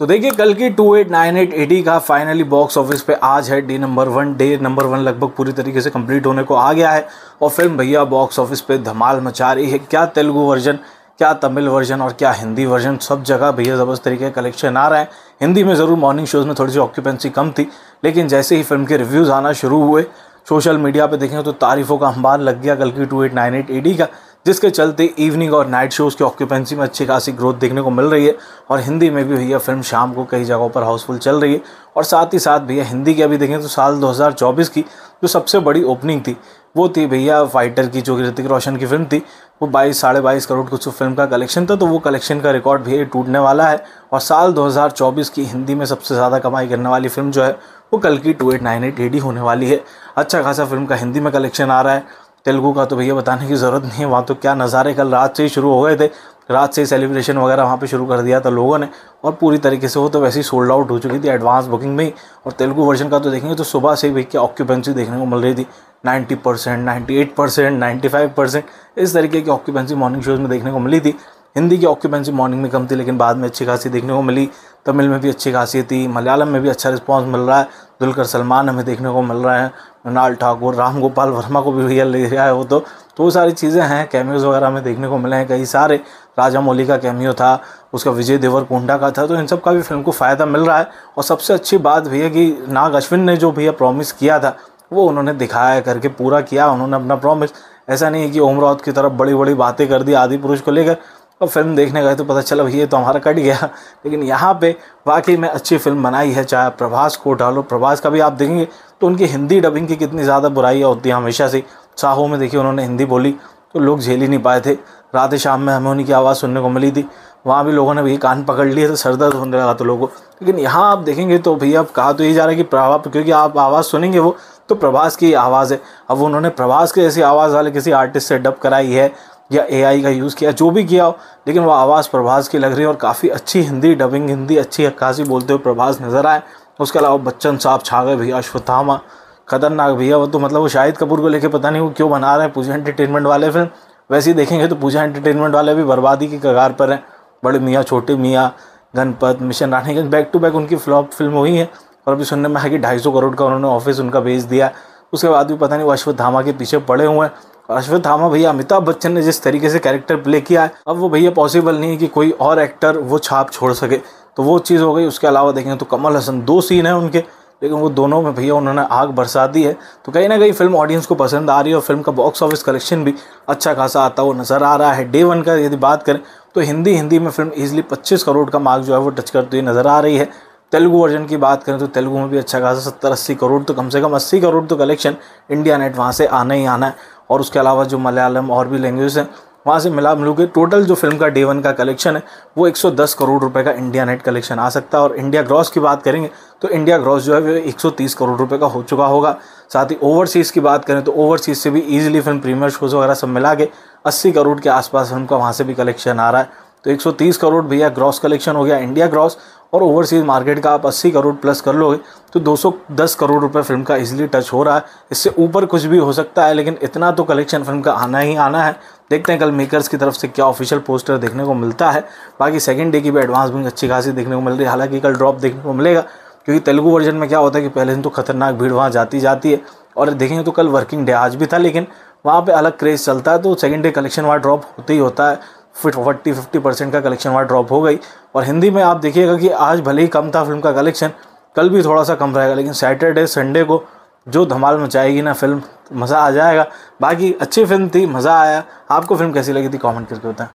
तो देखिए कल की two eight nine eight eighty का फाइनली बॉक्स ऑफिस पे आज है day number one day number one लगभग पूरी तरीके से कंप्लीट होने को आ गया है और फिल्म भैया बॉक्स ऑफिस पे धमाल मचा रही है क्या तेलुगु वर्जन क्या तमिल वर्जन और क्या हिंदी वर्जन सब जगह भैया ज़बरदस्त तरीके का कलेक्शन आ रहा है हिंदी में ज़रूर मॉर्निंग शोज़ में थोड़ी सी ऑक्यूपेंसी कम थी लेकिन जैसे ही फिल्म के रिव्यूज़ आना शुरू हुए सोशल मीडिया पर देखें तो तारीफ़ों का अंबार लग गया कल की टू एट नाइन एट का जिसके चलते इवनिंग और नाइट शोज़ की ऑक्यूपेंसी में अच्छी खासी ग्रोथ देखने को मिल रही है और हिंदी में भी भैया फिल्म शाम को कई जगहों पर हाउसफुल चल रही है और साथ ही साथ भैया हिंदी की अभी देखें तो साल 2024 की जो सबसे बड़ी ओपनिंग थी वो थी भैया फाइटर की जो ऋतिक रोशन की फिल्म थी वो बाईस साढ़े बाईस करोड़ कुछ फिल्म का कलेक्शन था तो वो कलेक्शन का रिकॉर्ड भी टूटने वाला है और साल 2024 की हिंदी में सबसे ज़्यादा कमाई करने वाली फिल्म जो है वो कल की two eight nine eight D होने वाली है अच्छा खासा फिल्म का हिंदी में कलेक्शन आ रहा है तेलुगू का तो भैया बताने की ज़रूरत नहीं है वहाँ तो क्या नज़ारे कल रात से ही शुरू हो गए थे रात से ही सेलिब्रेशन वगैरह वहाँ पे शुरू कर दिया था लोगों ने और पूरी तरीके से वो तो वैसे ही सोल्ड आउट हो चुकी थी एडवांस बुकिंग में ही और तेलुगू वर्जन का तो देखेंगे तो सुबह से भी क्या ऑक्यूपेंसी देखने को मिल रही थी ninety percent ninety eight percent ninety five percent इस तरीके की ऑक्यूपेंसी मॉर्निंग शोज़ में देखने को मिली थी हिंदी की ऑक्यूपेंसी मॉर्निंग में कम थी लेकिन बाद में अच्छी खासी देखने को मिली तमिल में भी अच्छी खासी थी मलयालम में भी अच्छा रिस्पॉन्स मिल रहा है दुलकर सलमान हमें देखने को मिल रहे हैं मृणाल ठाकुर राम गोपाल वर्मा को भी भैया ले रहा है वो तो तो वो सारी चीज़ें हैं कैमियोज़ वगैरह हमें देखने को मिले हैं कई सारे राजा मौली का कैमियो था उसका विजय देवर कोंडा का था तो इन सब का भी फिल्म को फ़ायदा मिल रहा है और सबसे अच्छी बात भैया कि नाग अश्विन ने जो भैया प्रॉमिस किया था वो उन्होंने दिखाया करके पूरा किया उन्होंने अपना प्रॉमिस ऐसा नहीं है कि ओम राउत की तरफ बड़ी बड़ी बातें कर दी आदि पुरुष को लेकर और फिल्म देखने गए तो पता चला भैया तो हमारा कट गया लेकिन यहाँ पे वाकई में अच्छी फिल्म बनाई है चाहे प्रभास को डालो प्रभास का भी आप देखेंगे तो उनकी हिंदी डबिंग की कितनी ज़्यादा बुराइयाँ होती है हमेशा से साहो में देखिए उन्होंने हिंदी बोली तो लोग झेल ही नहीं पाए थे रात शाम में हमें उनकी आवाज़ सुनने को मिली थी वहाँ भी लोगों ने भैया कान पकड़ लिए तो सर दर्द होने लगा तो लोगों लेकिन यहाँ आप देखेंगे तो भैया अब कहा तो यही जा रहा है कि प्रभाव क्योंकि आप आवाज़ सुनेंगे वो तो प्रभास की आवाज़ है अब उन्होंने प्रभास के जैसी आवाज़ वाले किसी आर्टिस्ट से डब कराई है या एआई का यूज़ किया जो भी किया हो लेकिन वो आवाज़ प्रभास की लग रही है और काफ़ी अच्छी हिंदी डबिंग हिंदी अच्छी खासी बोलते हुए प्रभास नज़र आए उसके अलावा बच्चन साहब छागे भैया अश्वत्थामा खतरनाक भैया वो तो मतलब वो शाहिद कपूर को लेके पता नहीं वो क्यों बना रहे हैं पूजा एंटरटेनमेंट वाले फिल्म वैसे ही देखेंगे तो पूजा एंटरटेनमेंट वाले भी बर्बादी के कगार पर हैं बड़े Miyan Chhote Miyan Ganapath mission Raniganj back to back उनकी फ्लॉप फिल्म हुई है और अभी सुनने में है कि ढाई सौ करोड़ का उन्होंने ऑफिस उनका भेज दिया उसके बाद भी पता नहीं वो अश्वत्थामा के पीछे पड़े हुए हैं अश्वत्थामा भैया अमिताभ बच्चन ने जिस तरीके से कैरेक्टर प्ले किया है अब वो भैया पॉसिबल नहीं है कि कोई और एक्टर वो छाप छोड़ सके तो वो चीज़ हो गई उसके अलावा देखें तो कमल हसन दो सीन हैं उनके लेकिन वो दोनों में भैया उन्होंने आग बरसा दी है तो कहीं ना कहीं फिल्म ऑडियंस को पसंद आ रही है और फिल्म का बॉक्स ऑफिस कलेक्शन भी अच्छा खासा आता हुआ नज़र आ रहा है डे वन का यदि बात करें तो हिंदी हिंदी में फिल्म ईजिली पच्चीस करोड़ का मार्क जो है वो टच करती हुई नज़र आ रही है तेलुगु वर्जन की बात करें तो तेलुगु में भी अच्छा खासा सत्तर अस्सी करोड़ तो कम से कम अस्सी करोड़ तो कलेक्शन इंडिया नेट वहाँ से आना ही आना है और उसके अलावा जो मलयालम और भी लैंग्वेज हैं वहाँ से मिला मिलू के टोटल जो फिल्म का डे वन का कलेक्शन है वो 110 करोड़ रुपए का इंडिया नेट कलेक्शन आ सकता है और इंडिया ग्रॉस की बात करेंगे तो इंडिया ग्रॉस जो है वो 130 करोड़ रुपए का हो चुका होगा साथ ही ओवरसीज़ की बात करें तो ओवरसीज़ से भी ईजिली फिल्म प्रीमियर शोज़ वगैरह सब मिला के अस्सी करोड़ के आसपास फिल्म का वहाँ से भी कलेक्शन आ रहा है तो एक करोड़ भैया ग्रॉस कलेक्शन हो गया इंडिया ग्रॉस और ओवरसीज़ मार्केट का आप 80 करोड़ प्लस कर लोगे तो 210 करोड़ रुपए फिल्म का इज़िली टच हो रहा है इससे ऊपर कुछ भी हो सकता है लेकिन इतना तो कलेक्शन फिल्म का आना ही आना है देखते हैं कल मेकर्स की तरफ से क्या ऑफिशियल पोस्टर देखने को मिलता है बाकी सेकेंड डे की भी एडवांस बुकिंग अच्छी खासी देखने को मिल रही है हालांकि कल ड्रॉप देखने को मिलेगा क्योंकि तेलुगु वर्जन में क्या होता है कि पहले दिन तो खतरनाक भीड़ वहाँ जाती जाती है और देखेंगे तो कल वर्किंग डे आज भी था लेकिन वहाँ पे अलग क्रेज़ चलता है तो सेकंड डे कलेक्शन वहाँ ड्रॉप होते ही होता है फिट फोर्टी फिफ्टी परसेंट का कलेक्शन वहाँ ड्रॉप हो गई और हिंदी में आप देखिएगा कि आज भले ही कम था फिल्म का कलेक्शन कल भी थोड़ा सा कम रहेगा लेकिन सैटरडे संडे को जो धमाल मचाएगी ना फिल्म मज़ा आ जाएगा बाकी अच्छी फिल्म थी मज़ा आया आपको फिल्म कैसी लगी थी कमेंट करके बताएं